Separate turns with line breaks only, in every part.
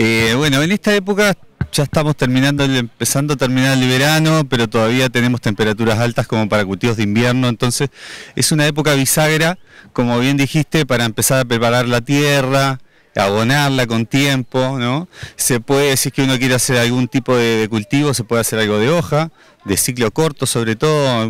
Eh, bueno, en esta época ya estamos terminando, empezando a terminar el verano, pero todavía tenemos temperaturas altas como para cultivos de invierno, entonces es una época bisagra, como bien dijiste, para empezar a preparar la tierra, abonarla con tiempo, ¿no? Se puede, si es que uno quiere hacer algún tipo de, de cultivo, se puede hacer algo de hoja, de ciclo corto sobre todo,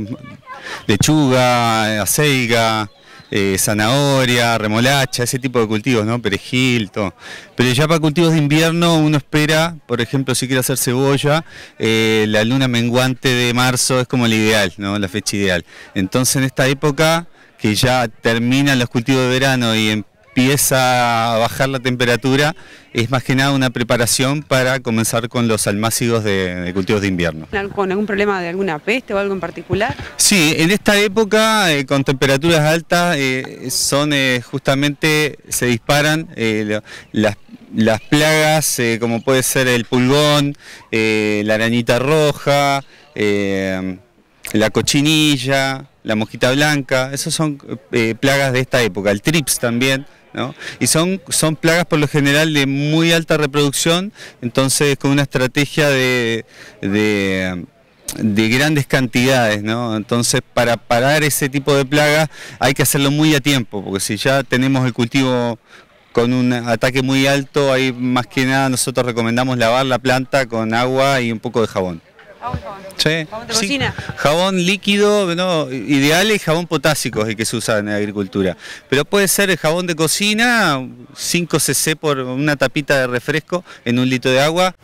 lechuga, eh, aceiga, eh, zanahoria, remolacha, ese tipo de cultivos, ¿no? Perejil, todo. Pero ya para cultivos de invierno uno espera, por ejemplo, si quiere hacer cebolla, eh, la luna menguante de marzo es como la ideal, ¿no? La fecha ideal. Entonces en esta época que ya terminan los cultivos de verano y en em- empieza a bajar la temperatura, es más que nada una preparación para comenzar con los almácigos de, cultivos de invierno.
¿Con algún problema de alguna peste o algo en particular?
Sí, en esta época eh, con temperaturas altas eh, son eh, justamente, se disparan las, plagas como puede ser el pulgón, la arañita roja, la cochinilla, la mosquita blanca, esas son plagas de esta época, el trips también, y son, son plagas por lo general de muy alta reproducción, entonces con una estrategia de, de grandes cantidades, Entonces, para parar ese tipo de plagas hay que hacerlo muy a tiempo, porque si ya tenemos el cultivo con un ataque muy alto, ahí más que nada nosotros recomendamos lavar la planta con agua y un poco de jabón. Sí.
¿Jabón de cocina?
Jabón líquido, no, ideal es jabón potásico el que se usa en la agricultura. Pero puede ser el jabón de cocina, 5 cc por una tapita de refresco en un litro de agua.